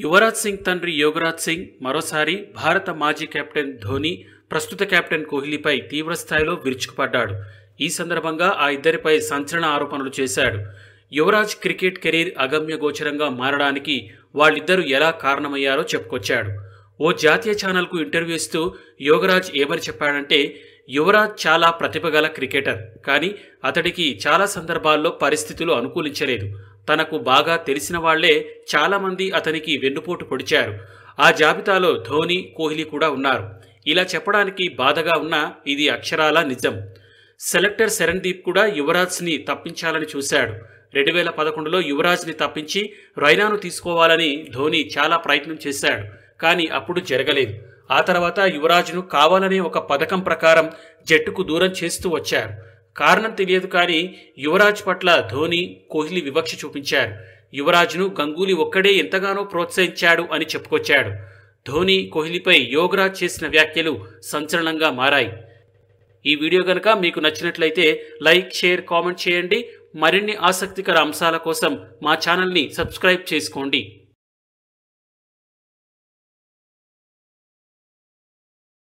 యువరాజ్ సింగ్ తండ్రి యోగరాజ్ సింగ్ మరోసారి భారత మాజీ కెప్టెన్ ధోని ప్రస్తుత కెప్టెన్ కోహ్లీపై తీవ్రస్థాయిలో విరుచుకుపడ్డాడు ఈ సందర్భంగా ఆ ఇద్దరిపై సంచలన ఆరోపణలు చేశాడు యువరాజ్ క్రికెట్ కెరీర్ అగమ్యగోచరంగా మారడానికి వాళ్ళిద్దరూ ఎలా కారణమయ్యారో చెప్పుకొచ్చాడు ఓ జాతీయ ఛానల్కు ఇంటర్వ్యూ ఇస్తూ యోగరాజ్ ఏమని చెప్పాడంటే యువరాజ్ చాలా ప్రతిభగల క్రికెటర్ కానీ అతడికి చాలా సందర్భాల్లో పరిస్థితులు అనుకూలించలేదు తనకు బాగా తెలిసిన వాళ్లే చాలామంది అతనికి వెన్నుపోటు పొడిచారు ఆ జాబితాలో ధోని కోహ్లీ కూడా ఉన్నారు ఇలా చెప్పడానికి బాధగా ఉన్నా ఇది అక్షరాల నిజం సెలెక్టర్ శరణ్దీప్ కూడా యువరాజ్ని తప్పించాలని చూశాడు రెండు వేల పదకొండులో యువరాజ్ని తప్పించి రైనాను తీసుకోవాలని ధోని చాలా ప్రయత్నం చేశాడు కానీ అప్పుడు జరగలేదు ఆ తర్వాత యువరాజ్ను కావాలనే ఒక పథకం ప్రకారం జట్టుకు దూరం చేస్తూ వచ్చారు కారణం తెలియదు కానీ యువరాజ్ పట్ల ధోని కోహ్లీ వివక్ష చూపించారు యువరాజ్ను గంగూలీ ఒక్కడే ఎంతగానో ప్రోత్సహించాడు అని చెప్పుకొచ్చాడు ధోని కోహ్లీపై యోగరాజ్ చేసిన వ్యాఖ్యలు సంచలనంగా మారాయి ఈ వీడియో కనుక మీకు నచ్చినట్లయితే లైక్ షేర్ కామెంట్ చేయండి మరిన్ని ఆసక్తికర అంశాల కోసం మా ఛానల్ని సబ్స్క్రైబ్ చేసుకోండి